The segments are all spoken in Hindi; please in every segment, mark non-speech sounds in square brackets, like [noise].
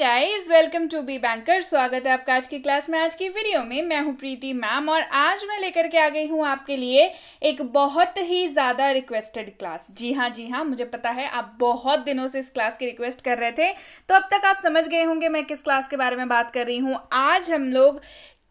Guys welcome to Be Banker स्वागत है आपका आज की क्लास में आज की वीडियो में मैं हूं प्रीति मैम और आज मैं लेकर के आ गई हूं आपके लिए एक बहुत ही ज़्यादा रिक्वेस्टेड क्लास जी हां जी हां मुझे पता है आप बहुत दिनों से इस क्लास की रिक्वेस्ट कर रहे थे तो अब तक आप समझ गए होंगे मैं किस क्लास के बारे में बात कर रही हूँ आज हम लोग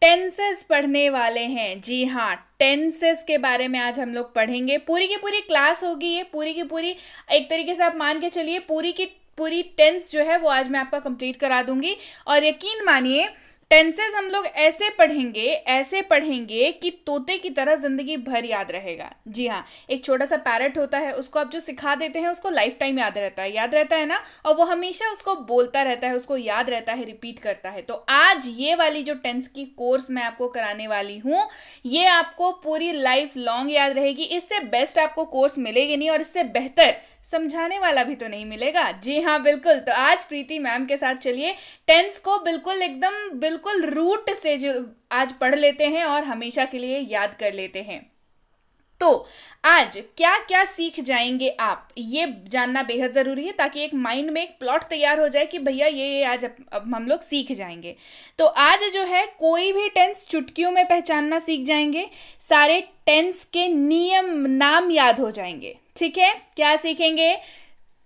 टेंसेस पढ़ने वाले हैं जी हाँ टेंसेस के बारे में आज हम लोग पढ़ेंगे पूरी की पूरी क्लास होगी ये पूरी की पूरी एक तरीके से आप मान के चलिए पूरी की पूरी टेंस जो है वो आज मैं आपका कंप्लीट करा दूंगी और यकीन मानिए टेंसेस हम लोग ऐसे पढ़ेंगे ऐसे पढ़ेंगे कि तोते की तरह जिंदगी भर याद रहेगा जी हाँ एक छोटा सा पैरट होता है उसको आप जो सिखा देते हैं उसको लाइफ टाइम याद रहता है याद रहता है ना और वो हमेशा उसको बोलता रहता है उसको याद रहता है रिपीट करता है तो आज ये वाली जो टेंस की कोर्स मैं आपको कराने वाली हूँ ये आपको पूरी लाइफ लॉन्ग याद रहेगी इससे बेस्ट आपको कोर्स मिलेगी नहीं और इससे बेहतर समझाने वाला भी तो नहीं मिलेगा जी हाँ बिल्कुल तो आज प्रीति मैम के साथ चलिए टेंस को बिल्कुल एकदम बिल्कुल रूट से जो आज पढ़ लेते हैं और हमेशा के लिए याद कर लेते हैं तो आज क्या क्या सीख जाएंगे आप ये जानना बेहद ज़रूरी है ताकि एक माइंड में एक प्लॉट तैयार हो जाए कि भैया ये ये आज अब, अब हम लोग सीख जाएंगे तो आज जो है कोई भी टेंस चुटकियों में पहचानना सीख जाएंगे सारे टेंस के नियम नाम याद हो जाएंगे ठीक है क्या सीखेंगे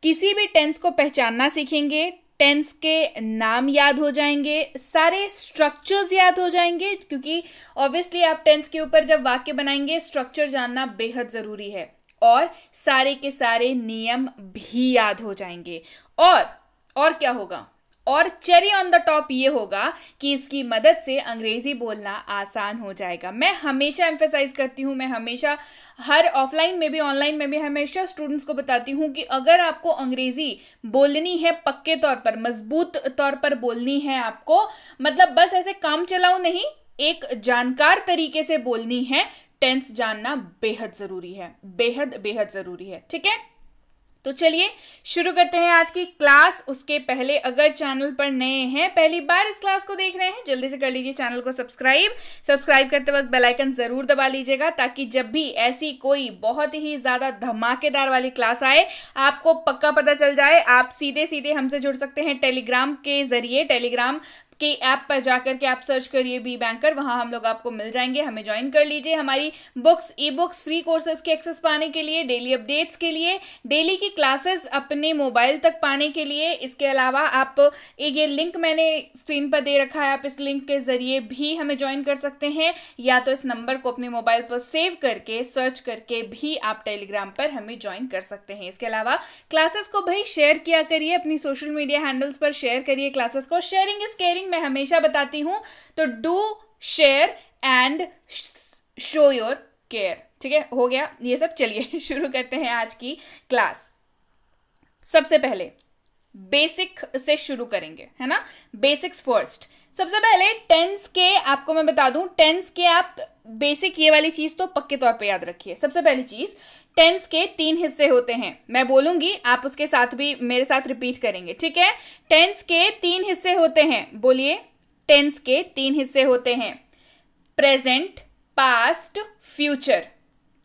किसी भी टेंस को पहचानना सीखेंगे टेंस के नाम याद हो जाएंगे सारे स्ट्रक्चर्स याद हो जाएंगे क्योंकि ऑब्वियसली आप टेंस के ऊपर जब वाक्य बनाएंगे स्ट्रक्चर जानना बेहद ज़रूरी है और सारे के सारे नियम भी याद हो जाएंगे और और क्या होगा और चेरी ऑन द टॉप ये होगा कि इसकी मदद से अंग्रेजी बोलना आसान हो जाएगा मैं हमेशा एम्फेसाइज करती हूँ मैं हमेशा हर ऑफलाइन में भी ऑनलाइन में भी हमेशा स्टूडेंट्स को बताती हूँ कि अगर आपको अंग्रेजी बोलनी है पक्के तौर पर मजबूत तौर पर बोलनी है आपको मतलब बस ऐसे काम चलाऊ नहीं एक जानकार तरीके से बोलनी है टेंस जानना बेहद जरूरी है बेहद बेहद जरूरी है ठीक है तो चलिए शुरू करते हैं आज की क्लास उसके पहले अगर चैनल पर नए हैं पहली बार इस क्लास को देख रहे हैं जल्दी से कर लीजिए चैनल को सब्सक्राइब सब्सक्राइब करते वक्त बेल आइकन जरूर दबा लीजिएगा ताकि जब भी ऐसी कोई बहुत ही ज़्यादा धमाकेदार वाली क्लास आए आपको पक्का पता चल जाए आप सीधे सीधे हमसे जुड़ सकते हैं टेलीग्राम के जरिए टेलीग्राम के ऐप पर जाकर के आप सर्च करिए बी बैंकर वहाँ हम लोग आपको मिल जाएंगे हमें ज्वाइन कर लीजिए हमारी books e books free courses के एक्सेस पाने के लिए डेली अपडेट्स के लिए डेली की क्लासेस अपने मोबाइल तक पाने के लिए इसके अलावा आप ये लिंक मैंने स्क्रीन पर दे रखा है आप इस लिंक के ज़रिए भी हमें ज्वाइन कर सकते हैं या तो इस नंबर को अपने मोबाइल पर सेव करके सर्च करके भी आप टेलीग्राम पर हमें ज्वाइन कर सकते हैं इसके अलावा क्लासेस को भाई शेयर किया करिए अपनी सोशल मीडिया हैंडल्स पर शेयर करिए क्लासेस को शेयरिंग इज केयरिंग मैं हमेशा बताती हूं तो do share and show your care ठीक है हो गया ये सब चलिए [laughs] शुरू करते हैं आज की क्लास सबसे पहले बेसिक से शुरू करेंगे है ना बेसिक्स फर्स्ट सबसे पहले टेंस के आपको मैं बता दूं टेंस के आप बेसिक ये वाली चीज तो पक्के तौर पे याद रखिए सबसे पहली चीज टेंस के तीन हिस्से होते हैं मैं बोलूंगी आप उसके साथ भी मेरे साथ रिपीट करेंगे ठीक है टेंस के तीन हिस्से होते हैं बोलिए टेंस के तीन हिस्से होते हैं प्रेजेंट पास्ट फ्यूचर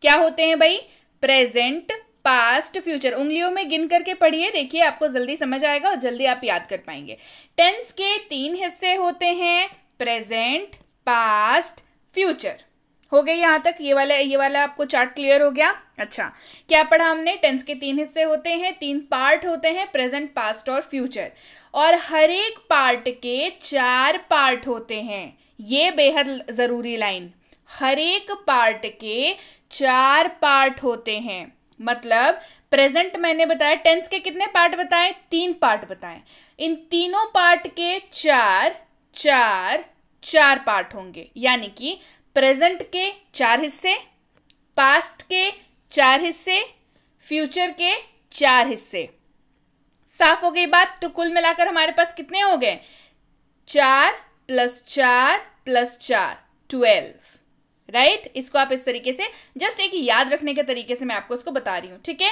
क्या होते हैं भाई प्रेजेंट पास्ट फ्यूचर उंगलियों में गिन करके पढ़िए देखिए आपको जल्दी समझ आएगा और जल्दी आप याद कर पाएंगे टेंस के तीन हिस्से होते हैं प्रेजेंट पास्ट फ्यूचर हो गई यहाँ तक ये वाला ये वाला आपको चार्ट क्लियर हो गया अच्छा क्या पढ़ा हमने टेंस के तीन हिस्से होते हैं तीन पार्ट होते हैं प्रेजेंट पास्ट और फ्यूचर और हर एक पार्ट के चार पार्ट होते हैं ये बेहद ज़रूरी लाइन हर एक पार्ट के चार पार्ट होते हैं मतलब प्रेजेंट मैंने बताया टेंस के कितने पार्ट बताए तीन पार्ट बताए इन तीनों पार्ट के चार चार चार पार्ट होंगे यानी कि प्रेजेंट के चार हिस्से पास्ट के चार हिस्से फ्यूचर के चार हिस्से साफ हो गई बात तो कुल मिलाकर हमारे पास कितने हो गए चार प्लस चार प्लस चार ट्वेल्व राइट इसको आप इस तरीके से जस्ट एक याद रखने के तरीके से मैं आपको इसको बता रही हूं ठीक है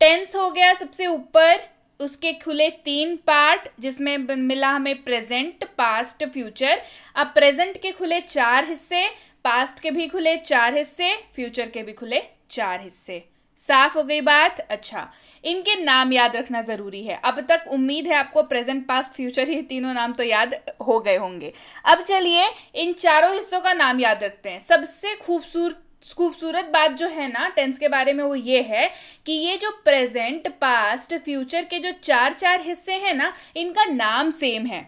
टेंस हो गया सबसे ऊपर उसके खुले तीन पार्ट जिसमें मिला हमें प्रेजेंट पास्ट फ्यूचर अब प्रेजेंट के खुले चार हिस्से पास्ट के भी खुले चार हिस्से फ्यूचर के भी खुले चार हिस्से साफ हो गई बात अच्छा इनके नाम याद रखना ज़रूरी है अब तक उम्मीद है आपको प्रेजेंट पास्ट फ्यूचर ये तीनों नाम तो याद हो गए होंगे अब चलिए इन चारों हिस्सों का नाम याद रखते हैं सबसे खूबसूरत खूबसूरत बात जो है ना टेंस के बारे में वो ये है कि ये जो प्रेजेंट पास्ट फ्यूचर के जो चार चार हिस्से हैं ना इनका नाम सेम है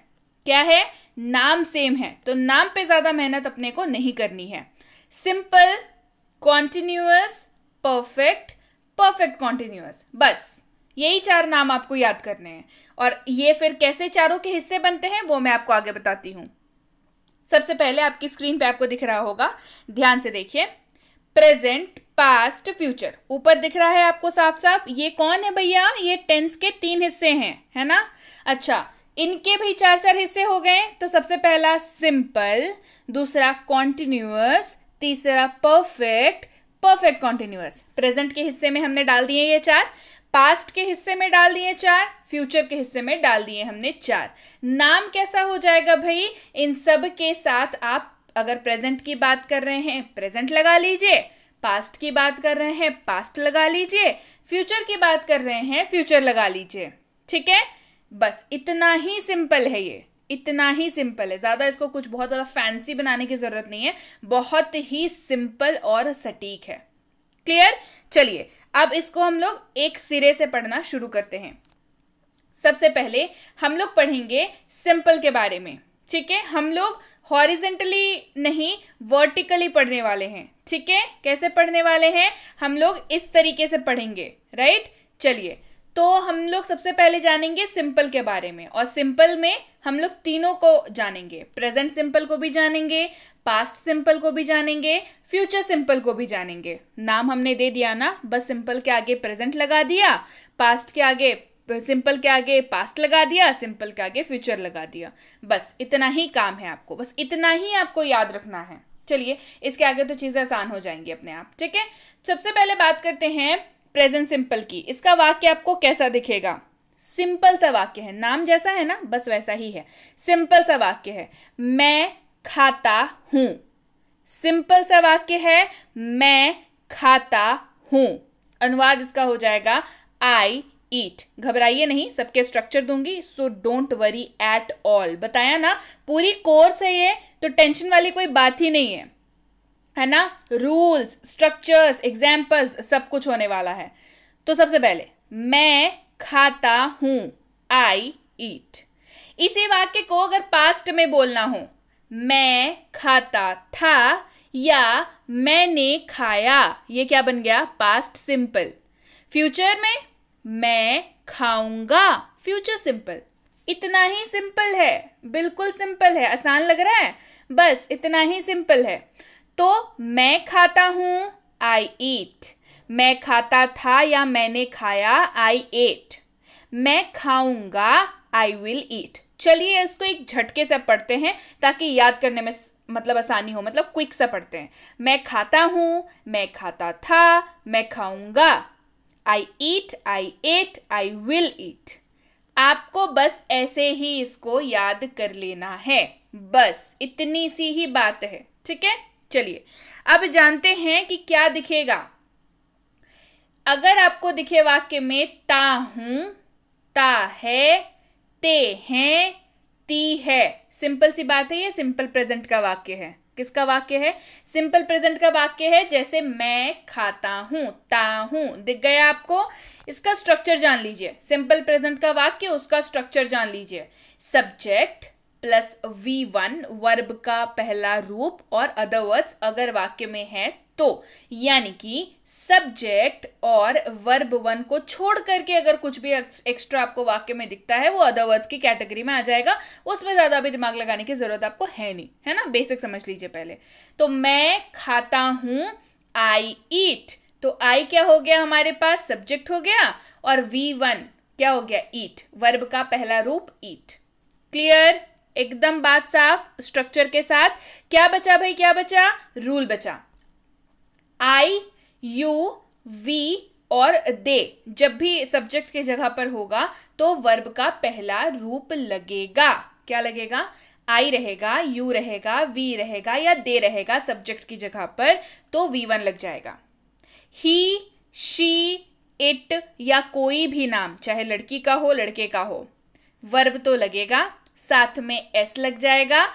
क्या है नाम सेम है तो नाम पे ज़्यादा मेहनत अपने को नहीं करनी है simple continuous perfect perfect continuous बस यही चार नाम आपको याद करने हैं और ये फिर कैसे चारों के हिस्से बनते हैं वो मैं आपको आगे बताती हूँ सबसे पहले आपकी स्क्रीन पे आपको दिख रहा होगा ध्यान से देखिए प्रेजेंट पास्ट फ्यूचर ऊपर दिख रहा है आपको साफ साफ ये कौन है भैया ये टेंस के तीन हिस्से हैं है ना अच्छा इनके भी चार चार हिस्से हो गए तो सबसे पहला सिंपल दूसरा कॉन्टिन्यूस तीसरा परफेक्ट परफेक्ट कॉन्टिन्यूस प्रेजेंट के हिस्से में हमने डाल दिए ये चार पास्ट के हिस्से में डाल दिए चार फ्यूचर के हिस्से में डाल दिए हमने चार नाम कैसा हो जाएगा भाई इन सब के साथ आप अगर प्रेजेंट की बात कर रहे हैं प्रेजेंट लगा लीजिए पास्ट की बात कर रहे हैं पास्ट लगा लीजिए फ्यूचर की बात कर रहे हैं फ्यूचर लगा लीजिए ठीक है बस इतना ही सिंपल है ये इतना ही सिंपल है ज़्यादा इसको कुछ बहुत ज़्यादा फैंसी बनाने की ज़रूरत नहीं है बहुत ही सिंपल और सटीक है क्लियर चलिए अब इसको हम लोग एक सिरे से पढ़ना शुरू करते हैं सबसे पहले हम लोग पढ़ेंगे सिंपल के बारे में ठीक है हम लोग हॉरिजेंटली नहीं वर्टिकली पढ़ने वाले हैं ठीक है कैसे पढ़ने वाले हैं हम लोग इस तरीके से पढ़ेंगे राइट चलिए तो हम लोग सबसे पहले जानेंगे सिंपल के बारे में और सिंपल में हम लोग तीनों को जानेंगे प्रेजेंट सिंपल को भी जानेंगे पास्ट सिंपल को भी जानेंगे फ्यूचर सिंपल को भी जानेंगे नाम हमने दे दिया ना बस सिंपल के आगे प्रेजेंट लगा दिया पास्ट के आगे सिंपल के आगे पास्ट लगा दिया सिंपल के आगे फ्यूचर लगा दिया बस इतना ही काम है आपको बस इतना ही आपको याद रखना है चलिए इसके आगे तो चीज़ें आसान हो जाएंगी अपने आप ठीक है सबसे पहले बात करते हैं प्रेजेंट सिंपल की इसका वाक्य आपको कैसा दिखेगा सिंपल सा वाक्य है नाम जैसा है ना बस वैसा ही है सिंपल सा वाक्य है मैं खाता हूं सिंपल सा वाक्य है मैं खाता हूं अनुवाद इसका हो जाएगा आई ईट घबराइए नहीं सबके स्ट्रक्चर दूंगी so don't worry at all बताया ना पूरी कोर्स है ये तो टेंशन वाली कोई बात ही नहीं है है ना रूल्स स्ट्रक्चर्स एग्जाम्पल्स सब कुछ होने वाला है तो सबसे पहले मैं खाता हूं आई ईट इसी वाक्य को अगर पास्ट में बोलना हो मैं खाता था या मैंने खाया ये क्या बन गया पास्ट सिंपल फ्यूचर में मैं खाऊंगा फ्यूचर सिंपल इतना ही सिंपल है बिल्कुल सिंपल है आसान लग रहा है बस इतना ही सिंपल है तो मैं खाता हूँ आई ईट मैं खाता था या मैंने खाया आई एट मैं खाऊंगा आई विल ईट चलिए इसको एक झटके से पढ़ते हैं ताकि याद करने में मतलब आसानी हो मतलब क्विक से पढ़ते हैं मैं खाता हूं मैं खाता था मैं खाऊंगा आई ईट आई एट आई विल ईट आपको बस ऐसे ही इसको याद कर लेना है बस इतनी सी ही बात है ठीक है चलिए अब जानते हैं कि क्या दिखेगा अगर आपको दिखे वाक्य में ता हूं ता है ते हैं ती है सिंपल सी बात है ये सिंपल प्रेजेंट का वाक्य है किसका वाक्य है सिंपल प्रेजेंट का वाक्य है जैसे मैं खाता हूं ता हूं दिख गया आपको इसका स्ट्रक्चर जान लीजिए सिंपल प्रेजेंट का वाक्य उसका स्ट्रक्चर जान लीजिए subject plus V one verb का पहला रूप और अदरवर्ड्स अगर वाक्य में है तो यानी कि सब्जेक्ट और वर्ब वन को छोड़ करके अगर कुछ भी एक्स्ट्रा आपको वाक्य में दिखता है वो अदरवर्ड्स की कैटेगरी में आ जाएगा उसमें ज़्यादा भी दिमाग लगाने की ज़रूरत आपको है नहीं है ना बेसिक समझ लीजिए पहले तो मैं खाता हूं आई ईट तो आई क्या हो गया हमारे पास सब्जेक्ट हो गया और वी वन क्या हो गया ईट वर्ब का पहला रूप ईट क्लियर एकदम बात साफ स्ट्रक्चर के साथ क्या बचा भाई क्या बचा रूल बचा आई यू वी और दे जब भी सब्जेक्ट के जगह पर होगा तो वर्ब का पहला रूप लगेगा क्या लगेगा आई रहेगा यू रहेगा वी रहेगा या दे रहेगा सब्जेक्ट की जगह पर तो वी वन लग जाएगा ही शी इट या कोई भी नाम चाहे लड़की का हो लड़के का हो वर्ब तो लगेगा साथ में एस लग जाएगा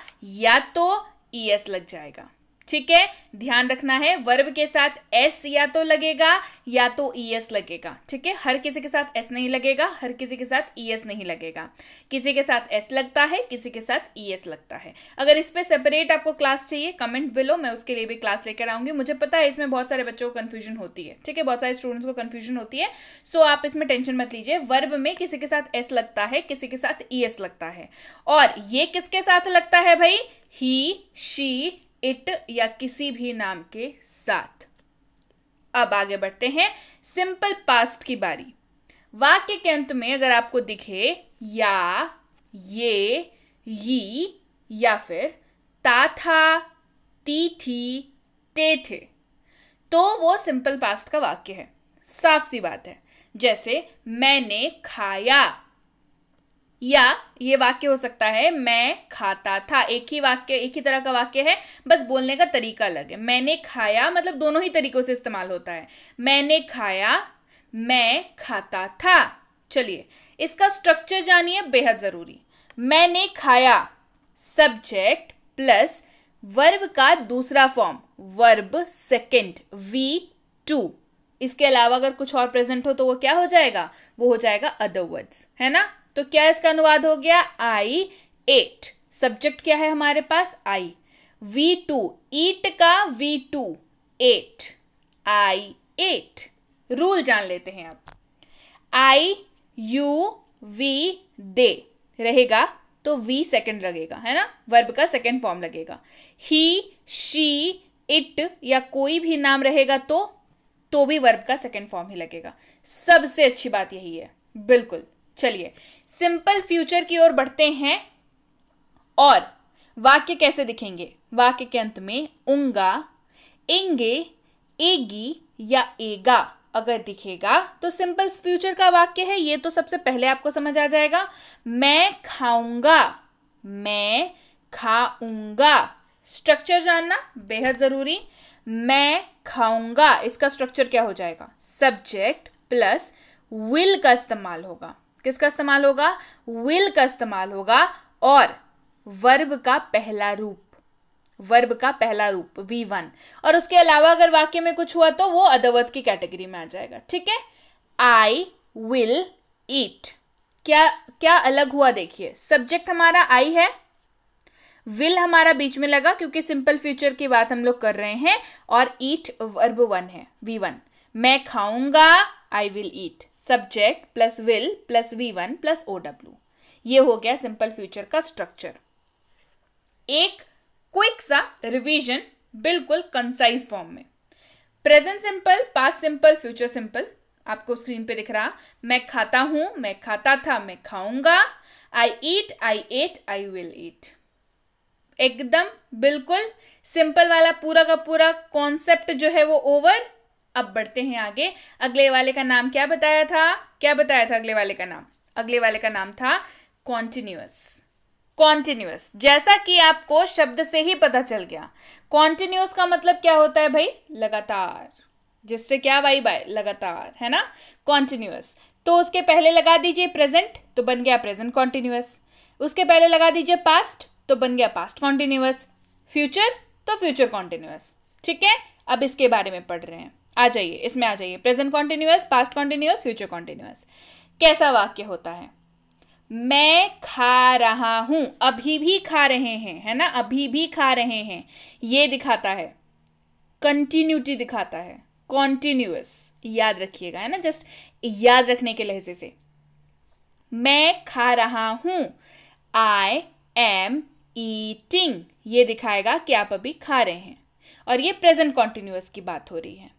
या तो ई e एस लग जाएगा ठीक है ध्यान रखना है वर्ब के साथ एस या तो लगेगा या तो ई एस लगेगा ठीक है हर किसी के साथ एस नहीं लगेगा हर किसी के साथ ई एस नहीं लगेगा किसी के साथ एस लगता है किसी के साथ ई एस लगता है अगर इस पर सेपरेट आपको क्लास चाहिए कमेंट बिलो मैं उसके लिए भी क्लास लेकर आऊंगी मुझे पता है इसमें बहुत सारे बच्चों को कन्फ्यूजन होती है ठीक है बहुत सारे स्टूडेंट्स को कन्फ्यूजन होती है सो आप इसमें टेंशन मत लीजिए वर्ब में किसी के साथ एस लगता है किसी के साथ ई एस लगता है और ये किसके साथ लगता है भाई ही शी इट या किसी भी नाम के साथ अब आगे बढ़ते हैं सिंपल पास्ट की बारी वाक्य के अंत में अगर आपको दिखे या ये यी या फिर ता था ती थी ते थे तो वो सिंपल पास्ट का वाक्य है साफ सी बात है जैसे मैंने खाया या ये वाक्य हो सकता है मैं खाता था एक ही वाक्य एक ही तरह का वाक्य है बस बोलने का तरीका अलग है मैंने खाया मतलब दोनों ही तरीकों से इस्तेमाल होता है मैंने खाया मैं खाता था चलिए इसका स्ट्रक्चर जानिए बेहद जरूरी मैंने खाया सब्जेक्ट प्लस वर्ब का दूसरा form verb second V two इसके अलावा अगर कुछ और प्रेजेंट हो तो वो क्या हो जाएगा वो हो जाएगा अदर वर्ड्स है ना तो क्या इसका अनुवाद हो गया आई एट सब्जेक्ट क्या है हमारे पास आई वी टू ईट का V two ate I ate rule जान लेते हैं आप आई यू वी दे रहेगा तो वी सेकंड लगेगा है ना वर्ब का सेकंड फॉर्म लगेगा ही शी इट या कोई भी नाम रहेगा तो तो भी वर्ब का सेकंड फॉर्म ही लगेगा सबसे अच्छी बात यही है बिल्कुल चलिए सिंपल फ्यूचर की ओर बढ़ते हैं और वाक्य कैसे दिखेंगे वाक्य के अंत में उंगा एंगे एगी या एगा अगर दिखेगा तो सिंपल फ्यूचर का वाक्य है ये तो सबसे पहले आपको समझ आ जाएगा मैं खाऊंगा मैं खाऊंगा स्ट्रक्चर जानना बेहद जरूरी मैं खाऊंगा इसका स्ट्रक्चर क्या हो जाएगा सब्जेक्ट प्लस विल का इस्तेमाल होगा किसका इस्तेमाल होगा विल का इस्तेमाल होगा और वर्ब का पहला रूप वर्ब का पहला रूप वी वन और उसके अलावा अगर वाक्य में कुछ हुआ तो वो अदरवर्ड्स की कैटेगरी में आ जाएगा ठीक है आई विल ईट क्या क्या अलग हुआ देखिए सब्जेक्ट हमारा आई है विल हमारा बीच में लगा क्योंकि सिंपल फ्यूचर की बात हम लोग कर रहे हैं और ईट वर्ब वन है वी वन मैं खाऊंगा I will eat subject plus will plus V one plus O W ये हो गया सिंपल फ्यूचर का स्ट्रक्चर एक क्विक सा रिवीजन बिल्कुल कंसाइज फॉर्म में present simple past simple future simple आपको स्क्रीन पे दिख रहा मैं खाता हूं मैं खाता था मैं खाऊंगा आई ईट आई एट आई विल ईट एकदम बिल्कुल सिंपल वाला पूरा का पूरा कॉन्सेप्ट जो है वो ओवर अब बढ़ते हैं आगे अगले वाले का नाम क्या बताया था क्या बताया था अगले वाले का नाम अगले वाले का नाम था कॉन्टिन्यूस कॉन्टिन्यूस जैसा कि आपको शब्द से ही पता चल गया कॉन्टिन्यूस का मतलब क्या होता है भाई लगातार जिससे क्या वाई बाय लगातार है ना कॉन्टिन्यूस तो उसके पहले लगा दीजिए प्रेजेंट तो बन गया प्रेजेंट कॉन्टिन्यूस उसके पहले लगा दीजिए पास्ट तो बन गया पास्ट कॉन्टिन्यूस फ्यूचर तो फ्यूचर कॉन्टिन्यूस ठीक है अब इसके बारे में पढ़ रहे हैं आ जाइए इसमें आ जाइए present continuous past continuous future continuous कैसा वाक्य होता है मैं खा रहा हूं अभी भी खा रहे हैं है ना अभी भी खा रहे हैं ये दिखाता है कंटिन्यूटी दिखाता है कॉन्टिन्यूअस याद रखिएगा है ना जस्ट याद रखने के लहजे से मैं खा रहा हूं आई एम ईटिंग ये दिखाएगा कि आप अभी खा रहे हैं और ये प्रेजेंट कॉन्टिन्यूअस की बात हो रही है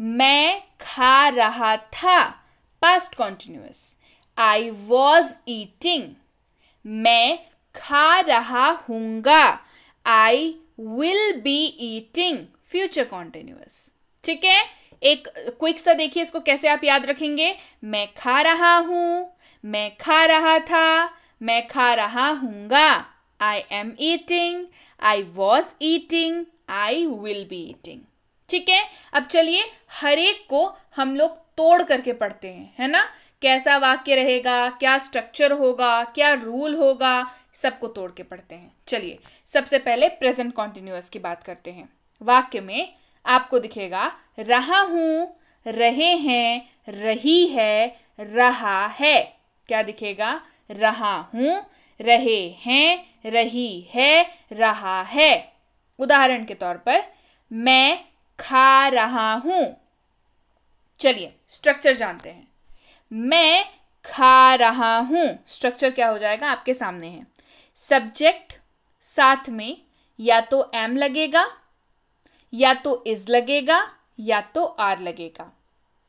मैं खा रहा था past continuous I was eating मैं खा रहा हूँगा I will be eating future continuous ठीक है एक क्विक सा देखिए इसको कैसे आप याद रखेंगे मैं खा रहा हूँ मैं खा रहा था मैं खा रहा हूंगा I am eating I was eating I will be eating ठीक है अब चलिए हर एक को हम लोग तोड़ करके पढ़ते हैं है ना कैसा वाक्य रहेगा क्या स्ट्रक्चर होगा क्या रूल होगा सबको तोड़ के पढ़ते हैं चलिए सबसे पहले प्रेजेंट कॉन्टिन्यूस की बात करते हैं वाक्य में आपको दिखेगा रहा हूं रहे हैं रही है रहा है क्या दिखेगा रहा हूं रहे हैं रही है रहा है उदाहरण के तौर पर मैं खा रहा हूं चलिए स्ट्रक्चर जानते हैं मैं खा रहा हूं स्ट्रक्चर क्या हो जाएगा आपके सामने है सब्जेक्ट साथ में या तो एम लगेगा या तो इज लगेगा या तो आर लगेगा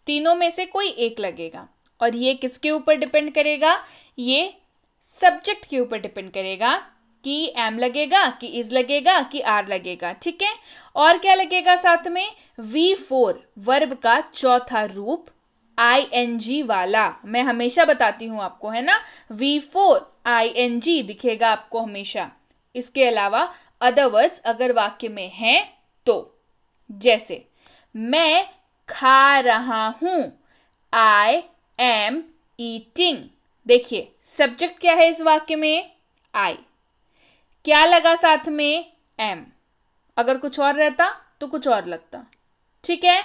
तीनों में से कोई एक लगेगा और ये किसके ऊपर डिपेंड करेगा ये सब्जेक्ट के ऊपर डिपेंड करेगा कि एम लगेगा कि इज लगेगा कि आर लगेगा ठीक है और क्या लगेगा साथ में वी फोर वर्ब का चौथा रूप आई एन जी वाला मैं हमेशा बताती हूं आपको है ना V four I N G दिखेगा आपको हमेशा इसके अलावा अदरवर्ड्स अगर वाक्य में है तो जैसे मैं खा रहा हूं आई एम ईटिंग देखिए सब्जेक्ट क्या है इस वाक्य में आई क्या लगा साथ में एम अगर कुछ और रहता तो कुछ और लगता ठीक है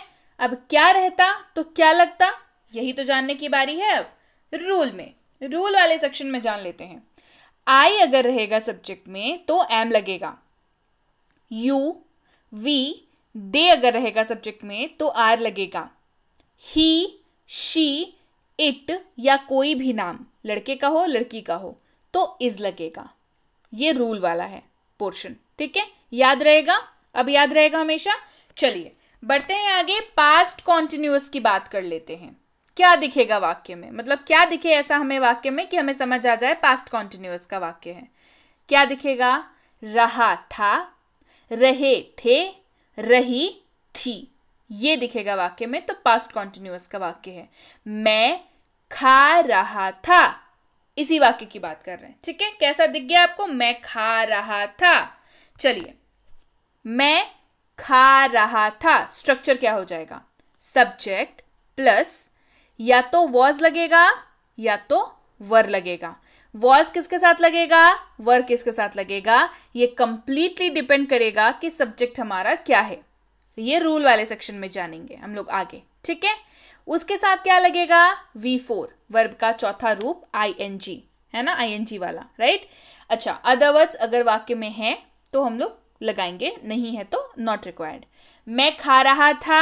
अब क्या रहता तो क्या लगता यही तो जानने की बारी है अब रूल में रूल वाले सेक्शन में जान लेते हैं आई अगर रहेगा सब्जेक्ट में तो एम लगेगा यू वी दे अगर रहेगा सब्जेक्ट में तो आर लगेगा ही शी इट या कोई भी नाम लड़के का हो लड़की का हो तो इज लगेगा ये रूल वाला है पोर्शन ठीक है याद रहेगा अब याद रहेगा हमेशा चलिए बढ़ते हैं आगे पास्ट कॉन्टिन्यूस की बात कर लेते हैं क्या दिखेगा वाक्य में मतलब क्या दिखे ऐसा हमें वाक्य में कि हमें समझ आ जाए पास्ट कॉन्टिन्यूस का वाक्य है क्या दिखेगा रहा था रहे थे रही थी ये दिखेगा वाक्य में तो पास्ट कॉन्टिन्यूस का वाक्य है मैं खा रहा था इसी वाक्य की बात कर रहे हैं ठीक है कैसा दिख गया आपको मैं खा रहा था चलिए मैं खा रहा था स्ट्रक्चर क्या हो जाएगा सब्जेक्ट प्लस या तो वॉज लगेगा या तो वर लगेगा वॉज किसके साथ लगेगा वर किसके साथ लगेगा ये कंप्लीटली डिपेंड करेगा कि सब्जेक्ट हमारा क्या है ये रूल वाले सेक्शन में जानेंगे हम लोग आगे ठीक है उसके साथ क्या लगेगा वी फोर वर्ब का चौथा रूप आई एन जी है ना आई एन जी वाला राइट अच्छा अदरवर्स अगर वाक्य में है तो हम लोग लगाएंगे नहीं है तो नॉट रिक्वायर्ड मैं खा रहा था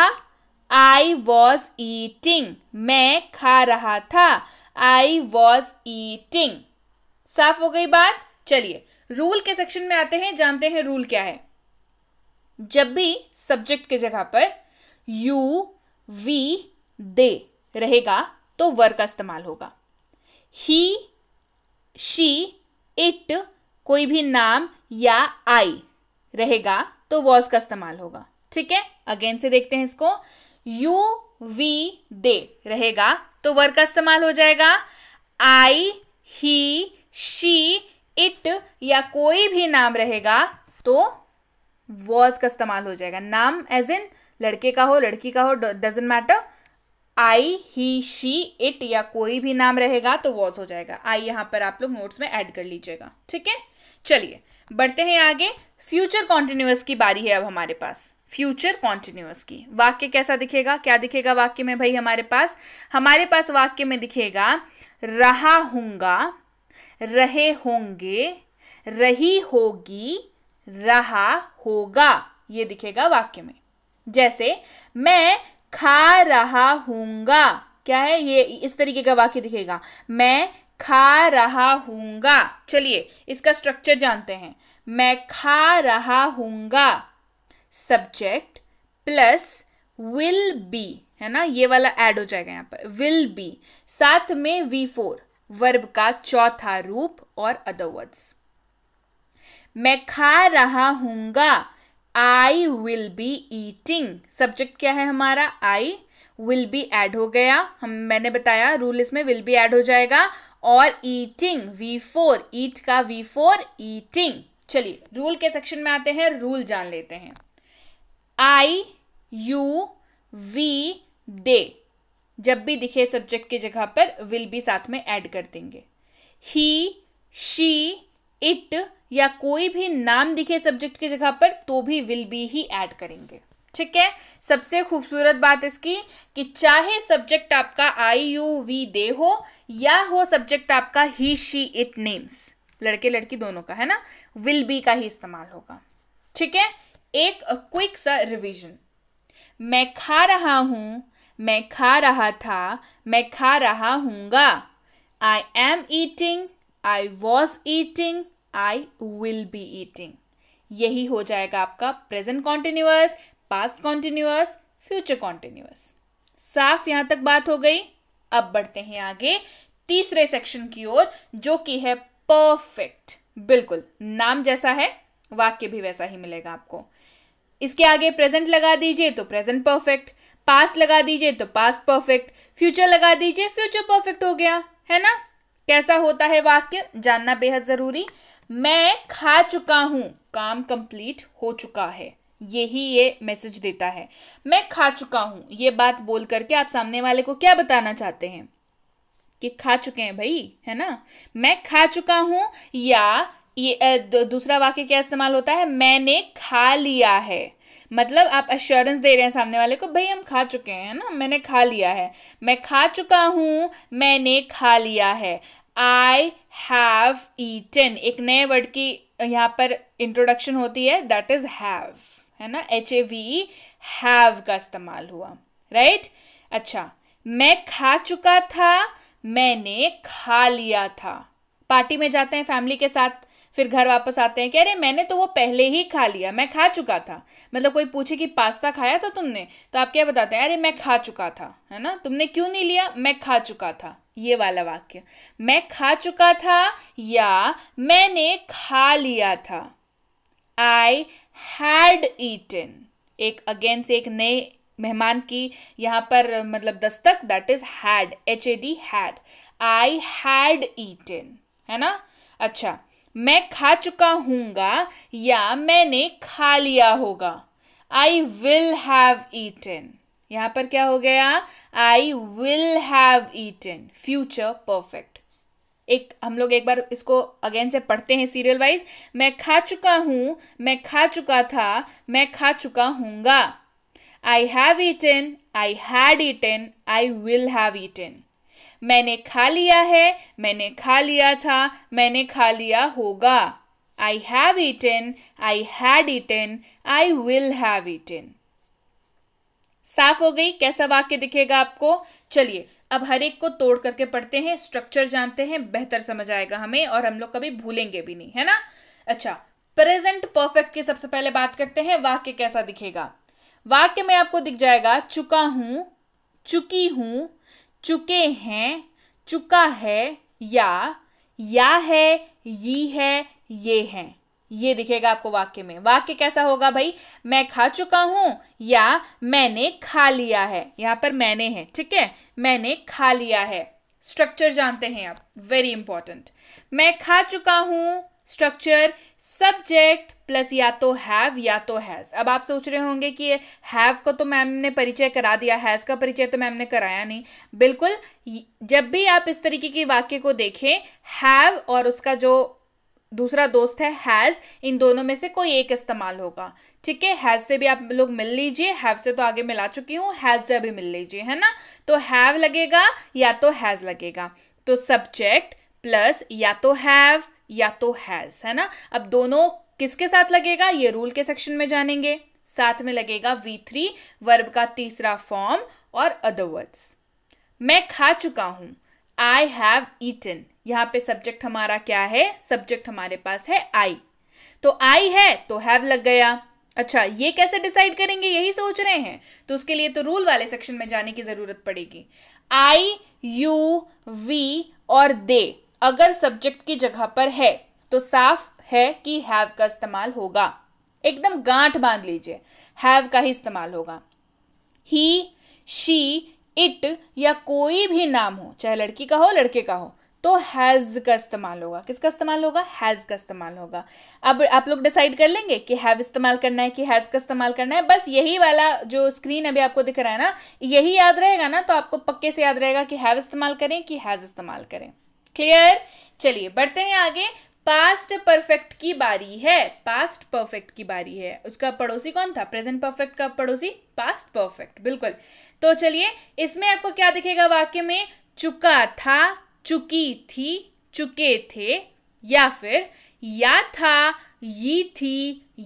आई वॉज ईटिंग मैं खा रहा था आई वॉज ईटिंग साफ हो गई बात चलिए रूल के सेक्शन में आते हैं जानते हैं रूल क्या है जब भी सब्जेक्ट के जगह पर यू वी दे रहेगा तो वर का इस्तेमाल होगा ही शी इट कोई भी नाम या आई रहेगा तो वॉज का इस्तेमाल होगा ठीक है अगेन से देखते हैं इसको यू वी दे रहेगा तो वर का इस्तेमाल हो जाएगा आई ही शी इट या कोई भी नाम रहेगा तो वॉज का इस्तेमाल हो जाएगा नाम एज इन लड़के का हो लड़की का हो doesn't matter I he she it या कोई भी नाम रहेगा तो वॉज हो जाएगा आई यहाँ पर आप लोग नोट्स में एड कर लीजिएगा ठीक है चलिए बढ़ते हैं आगे फ्यूचर कॉन्टिन्यूस की बारी है अब हमारे पास फ्यूचर कॉन्टिन्यूस की वाक्य कैसा दिखेगा क्या दिखेगा वाक्य में भाई हमारे पास हमारे पास वाक्य में दिखेगा रहा होगा रहे होंगे रही होगी रहा होगा ये दिखेगा वाक्य में जैसे मैं खा रहा हूंगा क्या है ये इस तरीके का वाक्य दिखेगा मैं खा रहा हूंगा चलिए इसका स्ट्रक्चर जानते हैं मैं खा रहा हूंगा सब्जेक्ट प्लस विल बी है ना ये वाला ऐड हो जाएगा यहाँ पर विल बी साथ में वी फोर वर्ब का चौथा रूप और अदरवर्ड्स मैं खा रहा हूंगा I will be eating subject क्या है हमारा आई विल बी एड हो गया हम मैंने बताया रूल इसमें विल बी एड हो जाएगा और ईटिंग वी फोर ईट का वी फोर ईटिंग चलिए रूल के सेक्शन में आते हैं रूल जान लेते हैं आई यू वी दे जब भी दिखे सब्जेक्ट की जगह पर विल बी साथ में एड कर देंगे ही शी इट या कोई भी नाम दिखे सब्जेक्ट की जगह पर तो भी विल बी ही ऐड करेंगे ठीक है सबसे खूबसूरत बात इसकी कि चाहे सब्जेक्ट आपका आई यू वी दे हो या हो सब्जेक्ट आपका ही शी इट नेम्स लड़के लड़की दोनों का है ना विल बी का ही इस्तेमाल होगा ठीक है एक क्विक सा रिवीजन मैं खा रहा हूं मैं खा रहा था मैं खा रहा हूंगा I am eating I was eating I will be eating यही हो जाएगा आपका present continuous past continuous future continuous साफ यहां तक बात हो गई अब बढ़ते हैं आगे तीसरे सेक्शन की ओर जो कि है परफेक्ट बिल्कुल नाम जैसा है वाक्य भी वैसा ही मिलेगा आपको इसके आगे प्रेजेंट लगा दीजिए तो प्रेजेंट परफेक्ट पास्ट लगा दीजिए तो पास्ट परफेक्ट फ्यूचर लगा दीजिए फ्यूचर परफेक्ट हो गया है ना कैसा होता है वाक्य जानना बेहद जरूरी मैं खा चुका हूं काम कंप्लीट हो चुका है यही ये मैसेज देता है मैं खा चुका हूं ये बात बोल करके आप सामने वाले को क्या बताना चाहते हैं कि खा चुके हैं भाई है ना मैं खा चुका हूं या ये दूसरा वाक्य क्या इस्तेमाल होता है मैंने खा लिया है मतलब आप अश्योरेंस दे रहे हैं सामने वाले को भाई हम खा चुके हैं ना मैंने खा लिया है मैं खा चुका हूं मैंने खा लिया है आई हैव ईटन एक नए वर्ड की यहाँ पर इंट्रोडक्शन होती है दैट इज हैव है ना एच ए वी हैव का इस्तेमाल हुआ राइट right? अच्छा मैं खा चुका था मैंने खा लिया था पार्टी में जाते हैं फैमिली के साथ फिर घर वापस आते हैं कह रहे मैंने तो वो पहले ही खा लिया मैं खा चुका था मतलब कोई पूछे कि पास्ता खाया था तुमने तो आप क्या बताते हैं अरे मैं खा चुका था है ना तुमने क्यों नहीं लिया मैं खा चुका था ये वाला वाक्य मैं खा चुका था या मैंने खा लिया था आई हैड ईटन एक अगेन से एक नए मेहमान की यहाँ पर मतलब दस्तक that is had H A D had I had eaten है ना अच्छा मैं खा चुका हूंगा या मैंने खा लिया होगा आई विल हैव ईटन यहाँ पर क्या हो गया I will have eaten future perfect एक हम लोग एक बार इसको अगेन से पढ़ते हैं सीरियल वाइज मैं खा चुका हूँ मैं खा चुका था मैं खा चुका हूंगा I have eaten I had eaten I will have eaten मैंने खा लिया है मैंने खा लिया था मैंने खा लिया होगा I have eaten I had eaten I will have eaten साफ हो गई कैसा वाक्य दिखेगा आपको चलिए अब हर एक को तोड़ करके पढ़ते हैं स्ट्रक्चर जानते हैं बेहतर समझ आएगा हमें और हम लोग कभी भूलेंगे भी नहीं है ना अच्छा प्रेजेंट परफेक्ट की सबसे पहले बात करते हैं वाक्य कैसा दिखेगा वाक्य में आपको दिख जाएगा चुका हूं चुकी हूं चुके हैं चुका है या या है ये है ये है ये दिखेगा आपको वाक्य में वाक्य कैसा होगा भाई मैं खा चुका हूं या मैंने खा लिया है यहां पर मैंने है ठीक है मैंने खा लिया है स्ट्रक्चर जानते हैं आप वेरी इंपॉर्टेंट मैं खा चुका हूं स्ट्रक्चर सब्जेक्ट प्लस या तो हैव या तो हैज़ अब आप सोच रहे होंगे कि हैव को तो मैम ने परिचय करा दिया हैज़ का परिचय तो मैम ने कराया नहीं बिल्कुल जब भी आप इस तरीके की वाक्य को देखें हैव और उसका जो दूसरा दोस्त है हैज़ इन दोनों में से कोई एक इस्तेमाल होगा ठीक है हैज़ से भी आप लोग मिल लीजिए हैव से तो आगे मिला चुकी हूँ हैज़ से भी मिल लीजिए है ना तो हैव लगेगा या तो हैज़ लगेगा तो सब्जेक्ट प्लस या तो हैव या तो हैज़ है ना अब दोनों किसके साथ लगेगा ये रूल के सेक्शन में जानेंगे साथ में लगेगा वी थ्री वर्ब का तीसरा फॉर्म और अदरवर्ड्स मैं खा चुका हूं आई हैव ईटन यहाँ पे सब्जेक्ट हमारा क्या है सब्जेक्ट हमारे पास है आई तो आई है तो हैव लग गया अच्छा ये कैसे डिसाइड करेंगे यही सोच रहे हैं तो उसके लिए तो रूल वाले सेक्शन में जाने की जरूरत पड़ेगी आई यू वी और दे अगर सब्जेक्ट की जगह पर है तो साफ है कि हैव का इस्तेमाल होगा एकदम गांठ बांध लीजिए हैव का ही इस्तेमाल होगा ही शी इट या कोई भी नाम हो चाहे लड़की का हो लड़के का हो तो हैज़ का इस्तेमाल होगा किसका इस्तेमाल होगा हैज़ का इस्तेमाल होगा अब आप लोग डिसाइड कर लेंगे कि हैव इस्तेमाल करना है कि हैज़ का इस्तेमाल करना है बस यही वाला जो स्क्रीन अभी आपको दिख रहा है ना यही याद रहेगा ना तो आपको पक्के से याद रहेगा कि हैव इस्तेमाल करें कि हैज़ इस्तेमाल करें क्लियर चलिए बढ़ते हैं आगे पास्ट परफेक्ट की बारी है पास्ट परफेक्ट की बारी है उसका पड़ोसी कौन था प्रेजेंट परफेक्ट का पड़ोसी पास्ट परफेक्ट बिल्कुल तो चलिए इसमें आपको क्या दिखेगा वाक्य में चुका था चुकी थी चुके थे या फिर या था ये थी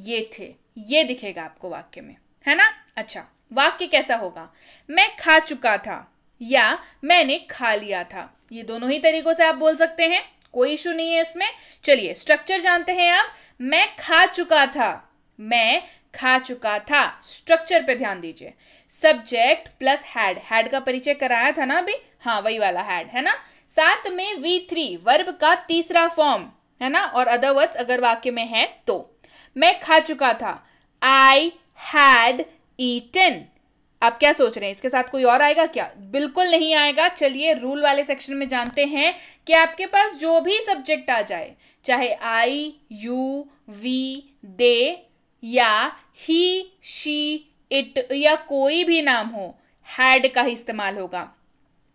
ये थे ये दिखेगा आपको वाक्य में है ना अच्छा वाक्य कैसा होगा मैं खा चुका था या मैंने खा लिया था ये दोनों ही तरीकों से आप बोल सकते हैं कोई इशू नहीं है इसमें चलिए स्ट्रक्चर जानते हैं आप मैं खा चुका था मैं खा चुका था स्ट्रक्चर पे ध्यान दीजिए सब्जेक्ट प्लस हैड हैड का परिचय कराया था ना अभी हाँ वही वाला हैड है ना साथ में वी थ्री वर्ब का तीसरा फॉर्म है ना और अदरवर्स अगर वाक्य में है तो मैं खा चुका था आई हैड ईटन आप क्या सोच रहे हैं इसके साथ कोई और आएगा क्या बिल्कुल नहीं आएगा चलिए रूल वाले सेक्शन में जानते हैं कि आपके पास जो भी सब्जेक्ट आ जाए चाहे आई यू वी दे या ही शी इट या कोई भी नाम हो हैड का ही इस्तेमाल होगा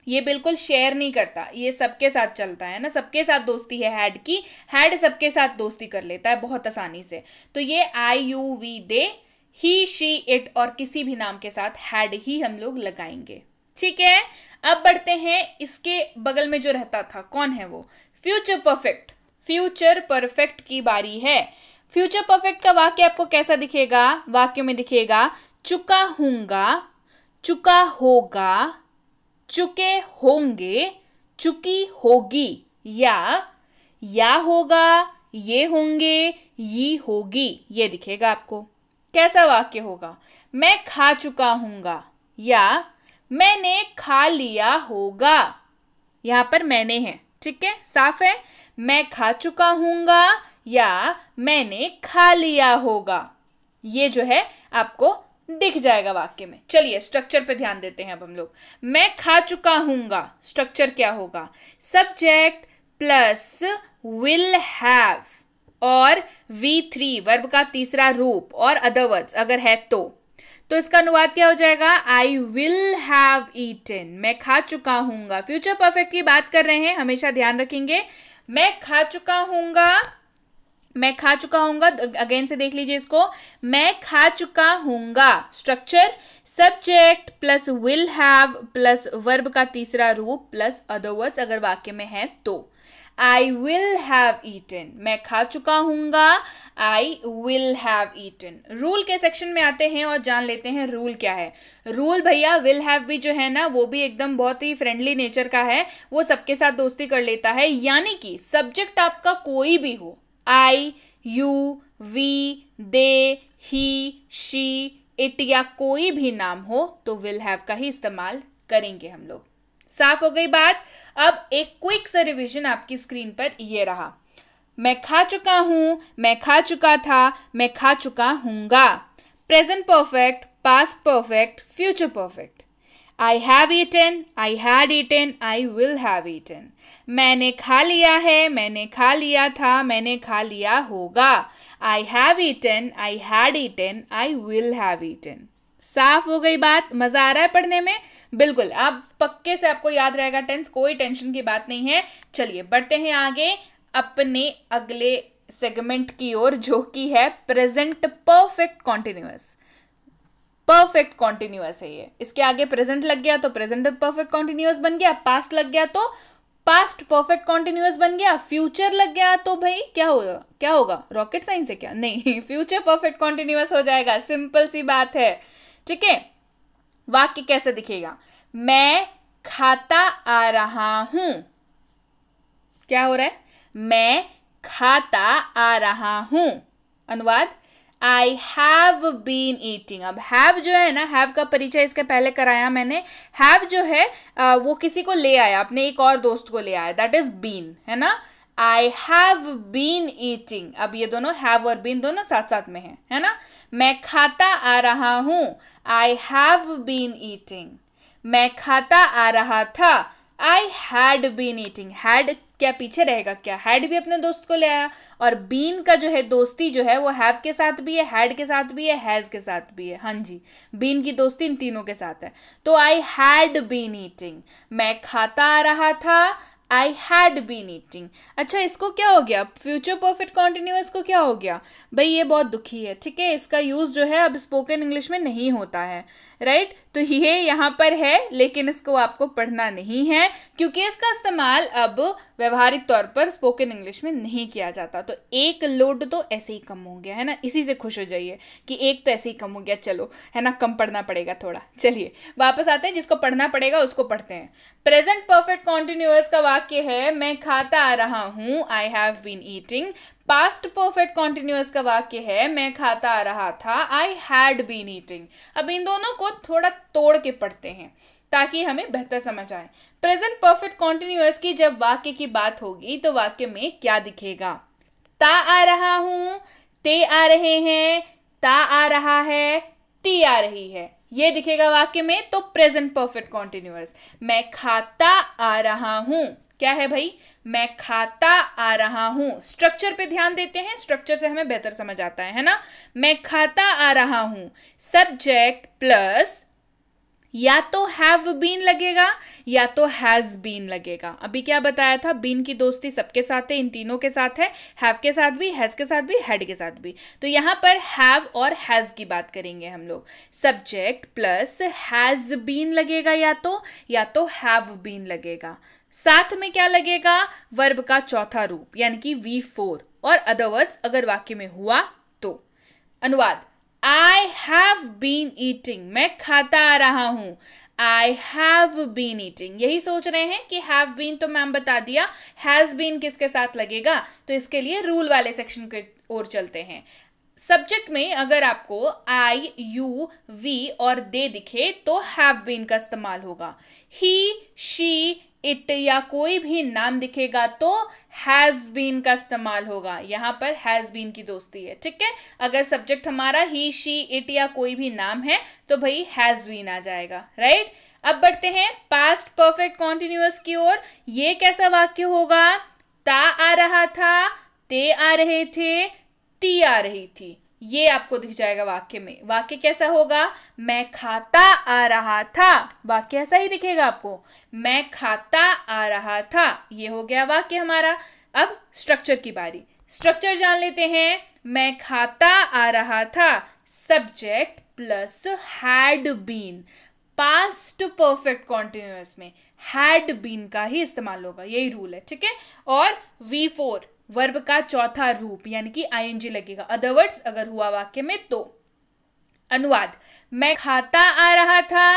ये बिल्कुल शेयर नहीं करता ये सबके साथ चलता है ना सबके साथ दोस्ती है हैड की हैड सबके साथ दोस्ती कर लेता है बहुत आसानी से तो ये I you we they he she it और किसी भी नाम के साथ हैड ही हम लोग लगाएंगे ठीक है अब बढ़ते हैं इसके बगल में जो रहता था कौन है वो फ्यूचर परफेक्ट फ्यूचर परफेक्ट की बारी है फ्यूचर परफेक्ट का वाक्य आपको कैसा दिखेगा वाक्य में दिखेगा चुका हूंगा चुका होगा चुके होंगे चुकी होगी या या होगा ये होंगे ये होगी ये दिखेगा आपको कैसा वाक्य होगा मैं खा चुका हूंगा या मैंने खा लिया होगा यहां पर मैंने है ठीक है साफ है मैं खा चुका हूंगा या मैंने खा लिया होगा ये जो है आपको दिख जाएगा वाक्य में चलिए स्ट्रक्चर पे ध्यान देते हैं अब हम लोग मैं खा चुका हूंगा स्ट्रक्चर क्या होगा सब्जेक्ट प्लस विल हैव और वी थ्री वर्ब का तीसरा रूप और अदरवर्ड्स अगर है तो तो इसका अनुवाद क्या हो जाएगा आई विल हैव ईटन मैं खा चुका हूंगा फ्यूचर परफेक्ट की बात कर रहे हैं हमेशा ध्यान रखेंगे मैं खा चुका हूंगा मैं खा चुका होऊंगा अगेन से देख लीजिए इसको मैं खा चुका होऊंगा structure subject plus will have plus verb का तीसरा रूप प्लस अदरवर्ड्स अगर वाक्य में है तो आई विल हैव ईटन मैं खा चुका हूँगा I will have eaten rule के सेक्शन में आते हैं और जान लेते हैं रूल क्या है रूल भैया विल हैव भी जो है ना वो भी एकदम बहुत ही फ्रेंडली नेचर का है वो सबके साथ दोस्ती कर लेता है यानी कि सब्जेक्ट आपका कोई भी हो I you we they he she it या कोई भी नाम हो तो विल हैव का ही इस्तेमाल करेंगे हम लोग साफ हो गई बात अब एक क्विक सा रिविजन आपकी स्क्रीन पर ये रहा मैं खा चुका हूं मैं खा चुका था मैं खा चुका हूंगा present perfect past perfect future perfect I have eaten I had eaten I will have eaten मैंने खा लिया है मैंने खा लिया था मैंने खा लिया होगा I have eaten I had eaten I will have eaten साफ हो गई बात मजा आ रहा है पढ़ने में बिल्कुल आप पक्के से आपको याद रहेगा टेंस कोई टेंशन की बात नहीं है चलिए बढ़ते हैं आगे अपने अगले सेगमेंट की ओर जो कि है present perfect continuous perfect continuous है ये इसके आगे प्रेजेंट लग गया तो प्रेजेंट परफेक्ट कॉन्टिन्यूस बन गया पास्ट लग गया तो पास्ट परफेक्ट कॉन्टिन्यूस बन गया फ्यूचर लग गया तो भाई क्या होगा क्या होगा रॉकेट साइंस है क्या नहीं फ्यूचर परफेक्ट कॉन्टिन्यूस हो जाएगा सिंपल सी बात है ठीक है वाक्य कैसे दिखेगा मैं खाता आ रहा हूं क्या हो रहा है मैं खाता आ रहा हूं अनुवाद आई हैव बीन ईटिंग अब हैव जो है ना हैव का परिचय इसके पहले कराया मैंने हैव जो है वो किसी को ले आया अपने एक और दोस्त को ले आया दैट इज बीन है ना आई हैव बीन ईटिंग अब ये दोनों हैव और बीन दोनों साथ साथ में है है ना मैं खाता आ रहा हूँ आई हैव बीन ईटिंग मैं खाता आ रहा था I had been eating had क्या पीछे रहेगा क्या हैड भी अपने दोस्त को ले आया और बीन का जो है दोस्ती जो है वो हैव के साथ भी है हैड के साथ भी है हैज़ के साथ भी है हाँ जी बीन की दोस्ती इन तीनों के साथ है तो आई हैड बीन ईटिंग मैं खाता आ रहा था आई हैड बीन ईटिंग अच्छा इसको क्या हो गया फ्यूचर परफेक्ट कॉन्टिन्यूस को क्या हो गया भाई ये बहुत दुखी है ठीक है इसका यूज़ जो है अब स्पोकन इंग्लिश में नहीं होता है राइट right? तो ये यहाँ पर है लेकिन इसको आपको पढ़ना नहीं है क्योंकि इसका इस्तेमाल अब व्यवहारिक तौर पर स्पोकन इंग्लिश में नहीं किया जाता तो एक लोड तो ऐसे ही कम हो गया है ना इसी से खुश हो जाइए कि एक तो ऐसे ही कम हो गया चलो है ना कम पढ़ना पड़ेगा थोड़ा चलिए वापस आते हैं जिसको पढ़ना पड़ेगा उसको पढ़ते हैं प्रेजेंट परफेक्ट कॉन्टिन्यूस का वाक्य है मैं खाता आ रहा हूँ I have been eating past perfect continuous का वाक्य है मैं खाता आ रहा था आई हैड बीन ईटिंग अब इन दोनों को थोड़ा तोड़ के पढ़ते हैं ताकि हमें बेहतर समझ आए प्रेजेंट परफेक्ट कॉन्टिन्यूस की जब वाक्य की बात होगी तो वाक्य में क्या दिखेगा ता आ रहा हूं ते आ रहे हैं ता आ रहा है ती आ रही है ये दिखेगा वाक्य में तो प्रेजेंट परफेक्ट कॉन्टिन्यूस मैं खाता आ रहा हूं क्या है भाई मैं खाता आ रहा हूं स्ट्रक्चर पे ध्यान देते हैं स्ट्रक्चर से हमें बेहतर समझ आता है है ना मैं खाता आ रहा हूं सब्जेक्ट प्लस या तो हैव बीन लगेगा या तो हैज बीन लगेगा अभी क्या बताया था बीन की दोस्ती सबके साथ है इन तीनों के साथ है हैव के साथ भी हैज के साथ भी हैड के साथ भी तो यहाँ पर हैव और हैज की बात करेंगे हम लोग सब्जेक्ट प्लस हैज बीन लगेगा या तो या तो हैव बीन लगेगा साथ में क्या लगेगा वर्ब का चौथा रूप यानी कि वी फोर और अदरवर्ड्स अगर वाक्य में हुआ तो अनुवाद आई हैव बीन ईटिंग मैं खाता आ रहा हूं आई हैव बीन ईटिंग यही सोच रहे हैं कि हैव बीन तो मैम बता दिया हैज बीन किसके साथ लगेगा तो इसके लिए रूल वाले सेक्शन के ओर चलते हैं सब्जेक्ट में अगर आपको आई यू वी और दे दिखे तो हैव बीन का इस्तेमाल होगा ही शी इट या कोई भी नाम दिखेगा तो हैज़ बीन का इस्तेमाल होगा यहां पर हैज़ बीन की दोस्ती है ठीक है अगर सब्जेक्ट हमारा ही शी इट या कोई भी नाम है तो भाई हैज़ बीन आ जाएगा राइट अब बढ़ते हैं पास्ट परफेक्ट कॉन्टिन्यूस की ओर ये कैसा वाक्य होगा ता आ रहा था ते आ रहे थे ती आ रही थी ये आपको दिख जाएगा वाक्य में वाक्य कैसा होगा मैं खाता आ रहा था वाक्य ऐसा ही दिखेगा आपको मैं खाता आ रहा था ये हो गया वाक्य हमारा अब स्ट्रक्चर की बारी स्ट्रक्चर जान लेते हैं मैं खाता आ रहा था subject plus had been past perfect continuous में हैड बीन का ही इस्तेमाल होगा यही रूल है ठीक है और वी फोर वर्ब का चौथा रूप यानी कि आईएनजी लगेगा अदरवर्ड्स अगर हुआ वाक्य में तो अनुवाद मैं खाता आ रहा था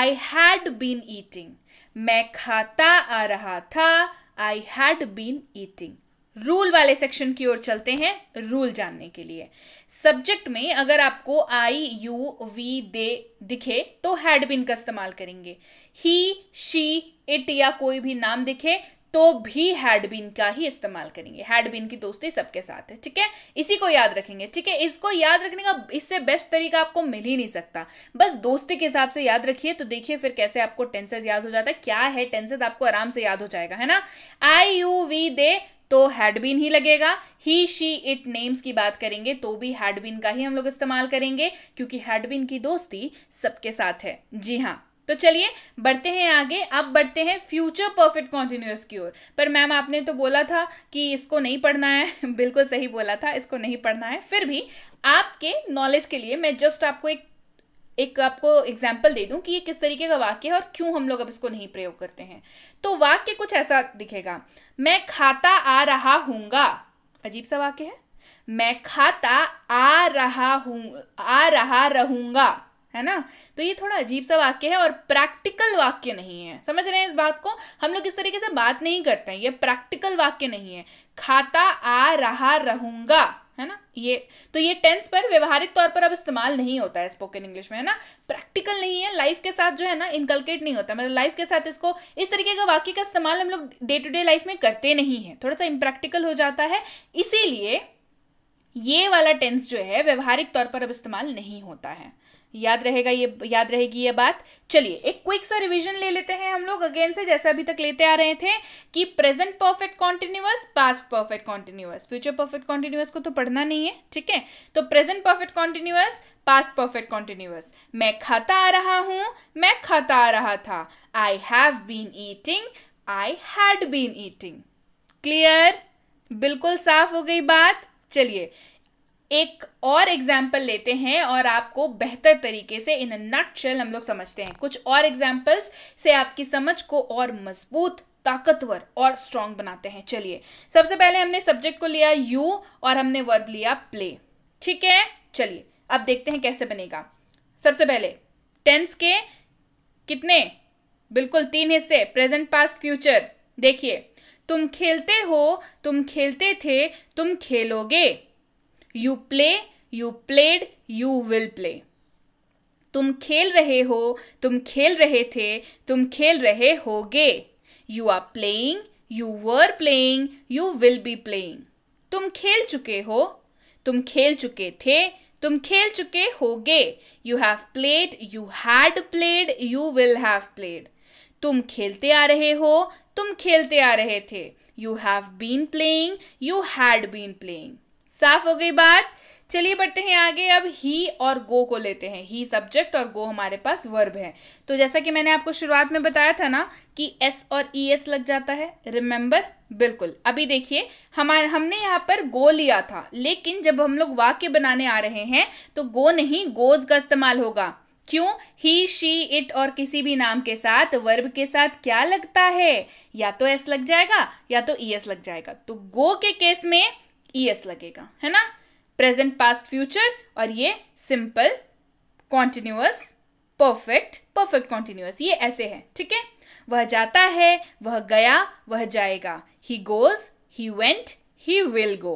आई हैड बीन ईटिंग मैं खाता आ रहा था I had been eating rule वाले सेक्शन की ओर चलते हैं रूल जानने के लिए सब्जेक्ट में अगर आपको आई यू वी दे दिखे तो हैड बीन का इस्तेमाल करेंगे ही शी इट या कोई भी नाम दिखे तो भी हैड बीन का ही इस्तेमाल करेंगे हैड बीन की दोस्ती सबके साथ है ठीक है इसी को याद रखेंगे ठीक है इसको याद रखने का इससे बेस्ट तरीका आपको मिल ही नहीं सकता बस दोस्ती के हिसाब से याद रखिए तो देखिए फिर कैसे आपको टेंसेज याद हो जाता है क्या है टेंसेज आपको आराम से याद हो जाएगा है ना आई यू वी दे तो हैडबिन ही लगेगा ही शी इट नेम्स की बात करेंगे तो भी हैडबिन का ही हम लोग इस्तेमाल करेंगे क्योंकि हैडबिन की दोस्ती सबके साथ है जी हाँ तो चलिए बढ़ते हैं आगे अब बढ़ते हैं फ्यूचर परफेक्ट कॉन्टिन्यूस की ओर पर मैम आपने तो बोला था कि इसको नहीं पढ़ना है [laughs] बिल्कुल सही बोला था इसको नहीं पढ़ना है फिर भी आपके नॉलेज के लिए मैं जस्ट आपको एक एक आपको एग्जाम्पल दे दूं कि ये किस तरीके का वाक्य है और क्यों हम लोग अब इसको नहीं प्रयोग करते हैं तो वाक्य कुछ ऐसा दिखेगा मैं खाता आ रहा हूंगा अजीब सा वाक्य है मैं खाता आ रहा हूँ आ रहा रहूंगा है ना तो ये थोड़ा अजीब सा वाक्य है और प्रैक्टिकल वाक्य नहीं है समझ रहे हैं इस बात को हम लोग इस तरीके से बात नहीं करते हैं ये प्रैक्टिकल वाक्य नहीं है खाता आ रहा रहूंगा है ना ये तो ये टेंस पर व्यवहारिक तौर पर अब इस्तेमाल नहीं होता है स्पोकन इंग्लिश में है ना प्रैक्टिकल नहीं है लाइफ के साथ जो है ना इनकलकेट नहीं होता मतलब लाइफ के साथ इसको इस तरीके का वाक्य का इस्तेमाल हम लोग डे टू डे लाइफ में करते नहीं है थोड़ा सा इम्प्रैक्टिकल हो जाता है इसीलिए ये वाला टेंस जो है व्यवहारिक तौर पर अब इस्तेमाल नहीं होता है याद रहेगा ये याद रहेगी ये बात चलिए एक क्विक सा रिवीजन ले लेते हैं हम लोग अगेन से जैसे अभी तक लेते आ रहे थे कि present perfect continuous past perfect continuous future perfect continuous को तो पढ़ना नहीं है ठीक है तो present perfect continuous past perfect continuous मैं खाता आ रहा हूं मैं खाता आ रहा था I have been eating I had been eating clear बिल्कुल साफ हो गई बात चलिए एक और एग्जाम्पल लेते हैं और आपको बेहतर तरीके से इन नटशेल हम लोग समझते हैं कुछ और एग्जाम्पल्स से आपकी समझ को और मजबूत ताकतवर और स्ट्रांग बनाते हैं चलिए सबसे पहले हमने सब्जेक्ट को लिया यू और हमने वर्ब लिया प्ले ठीक है चलिए अब देखते हैं कैसे बनेगा सबसे पहले टेंस के कितने बिल्कुल तीन हिस्से प्रेजेंट पास्ट फ्यूचर देखिए तुम खेलते हो तुम खेलते थे तुम खेलोगे you play you played you will play तुम खेल रहे हो तुम खेल रहे थे तुम खेल रहे होगे you are playing you were playing you will be playing तुम खेल चुके हो तुम खेल चुके थे तुम खेल चुके होगे you have played you had played you will have played तुम खेलते आ रहे हो तुम खेलते आ रहे थे you have been playing you had been playing साफ हो गई बात चलिए बढ़ते हैं आगे अब ही और गो को लेते हैं ही सब्जेक्ट और गो हमारे पास वर्ब है तो जैसा कि मैंने आपको शुरुआत में बताया था ना कि एस और ई एस लग जाता है रिमेंबर बिल्कुल अभी देखिए हमारे हमने यहाँ पर गो लिया था लेकिन जब हम लोग वाक्य बनाने आ रहे हैं तो गो नहीं गोज का इस्तेमाल होगा क्यों ही शी इट और किसी भी नाम के साथ वर्ब के साथ क्या लगता है या तो एस लग जाएगा या तो ई एस लग जाएगा तो गो के केस में ई e एस लगेगा है ना प्रेजेंट पास्ट फ्यूचर और ये simple continuous perfect perfect continuous ये ऐसे है ठीक है वह जाता है वह गया वह जाएगा he goes he went he will go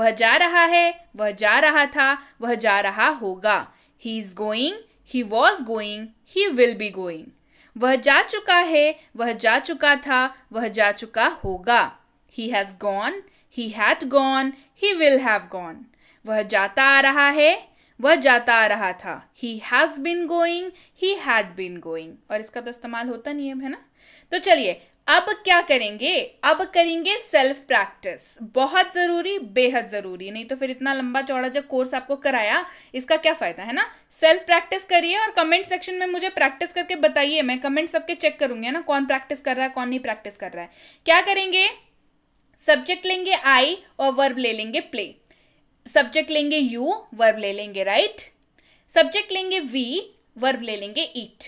वह जा रहा है वह जा रहा था वह जा रहा होगा he is going he was going he will be going वह जा चुका है वह जा चुका था वह जा चुका होगा he has gone he had gone he will have gone वह जाता आ रहा है वह जाता आ रहा था he has been going he had been going और इसका तो इस्तेमाल होता नहीं है ना तो चलिए अब क्या करेंगे अब करेंगे सेल्फ प्रैक्टिस बहुत जरूरी बेहद जरूरी नहीं तो फिर इतना लंबा चौड़ा जब कोर्स आपको कराया इसका क्या फायदा है ना सेल्फ प्रैक्टिस करिए और कमेंट सेक्शन में मुझे प्रैक्टिस करके बताइए मैं कमेंट सबके चेक करूंगी ना कौन प्रैक्टिस कर रहा है कौन नहीं प्रैक्टिस कर रहा है क्या करेंगे सब्जेक्ट लेंगे आई और वर्ब ले लेंगे प्ले सब्जेक्ट लेंगे यू वर्ब ले लेंगे राइट सब्जेक्ट लेंगे वी वर्ब ले लेंगे ईट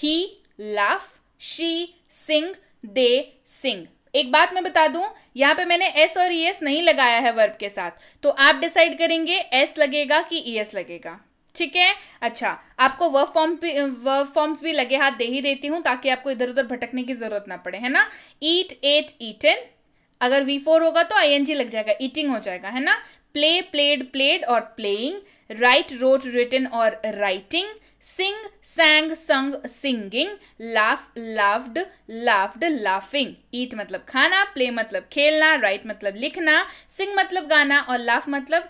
ही लाफ शी सिंग दे सिंग एक बात मैं बता दूं यहां पे मैंने एस और ई e एस नहीं लगाया है वर्ब के साथ तो आप डिसाइड करेंगे एस लगेगा कि ई e एस लगेगा ठीक है अच्छा आपको वर्क फॉर्म वर्क फॉर्म्स भी लगे हाथ दे ही देती हूं ताकि आपको इधर उधर भटकने की जरूरत ना पड़े है ना ईट एट ईटन अगर वी फोर होगा तो आई एन जी लग जाएगा ईटिंग हो जाएगा है ना प्ले प्लेड प्लेड और प्लेइंग राइट रोट रिटन और writing sing sang sung singing laugh laughed laughed laughing eat मतलब खाना प्ले मतलब खेलना राइट मतलब लिखना सिंग मतलब गाना और लाफ मतलब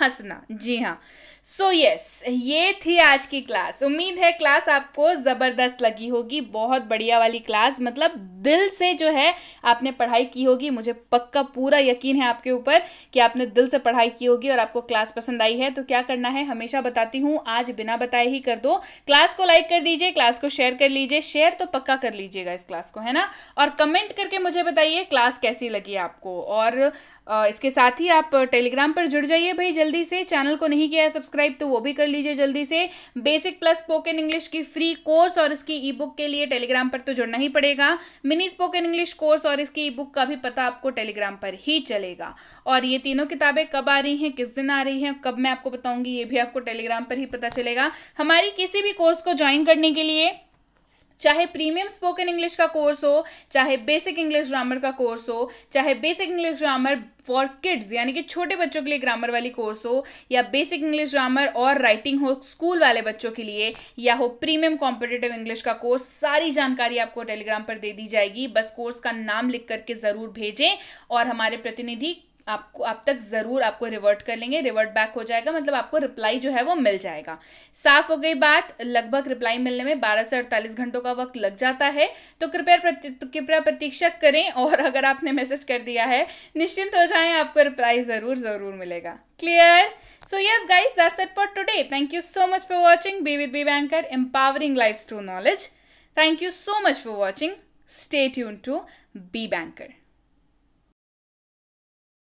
हंसना जी हाँ सो so यस yes, ये थी आज की क्लास उम्मीद है क्लास आपको ज़बरदस्त लगी होगी बहुत बढ़िया वाली क्लास मतलब दिल से जो है आपने पढ़ाई की होगी मुझे पक्का पूरा यकीन है आपके ऊपर कि आपने दिल से पढ़ाई की होगी और आपको क्लास पसंद आई है तो क्या करना है हमेशा बताती हूँ आज बिना बताए ही कर दो क्लास को लाइक कर दीजिए क्लास को शेयर कर लीजिए शेयर तो पक्का कर लीजिएगा इस क्लास को है ना और कमेंट करके मुझे बताइए क्लास कैसी लगी आपको और इसके साथ ही आप टेलीग्राम पर जुड़ जाइए भाई जल्दी से चैनल को नहीं किया है सब्सक्राइब तो वो भी कर लीजिए जल्दी से बेसिक प्लस स्पोकन इंग्लिश की फ्री कोर्स और इसकी ई बुक के लिए टेलीग्राम पर तो जुड़ना ही पड़ेगा मिनी स्पोकन इंग्लिश कोर्स और इसकी ई बुक का भी पता आपको टेलीग्राम पर ही चलेगा और ये तीनों किताबें कब आ रही हैं किस दिन आ रही हैं कब मैं आपको बताऊंगी ये भी आपको टेलीग्राम पर ही पता चलेगा हमारी किसी भी कोर्स को ज्वाइन करने के लिए चाहे प्रीमियम स्पोकन इंग्लिश का कोर्स हो चाहे बेसिक इंग्लिश ग्रामर का कोर्स हो चाहे basic English grammar for kids यानी कि छोटे बच्चों के लिए ग्रामर वाली कोर्स हो या बेसिक इंग्लिश ग्रामर और राइटिंग हो स्कूल वाले बच्चों के लिए या हो प्रीमियम कॉम्पिटेटिव इंग्लिश का कोर्स सारी जानकारी आपको टेलीग्राम पर दे दी जाएगी बस कोर्स का नाम लिख करके ज़रूर भेजें और हमारे प्रतिनिधि आपको आप तक ज़रूर आपको रिवर्ट कर लेंगे रिवर्ट बैक हो जाएगा मतलब आपको रिप्लाई जो है वो मिल जाएगा साफ हो गई बात लगभग रिप्लाई मिलने में बारह से अड़तालीस घंटों का वक्त लग जाता है तो कृपया कृपया प्रतीक्षा करें और अगर आपने मैसेज कर दिया है निश्चिंत हो जाए आपको रिप्लाई ज़रूर ज़रूर मिलेगा clear so yes guys that's it for today. Thank you so much for watching be with Be Banker empowering life through knowledge thank you so much for watching stay tune to Be banker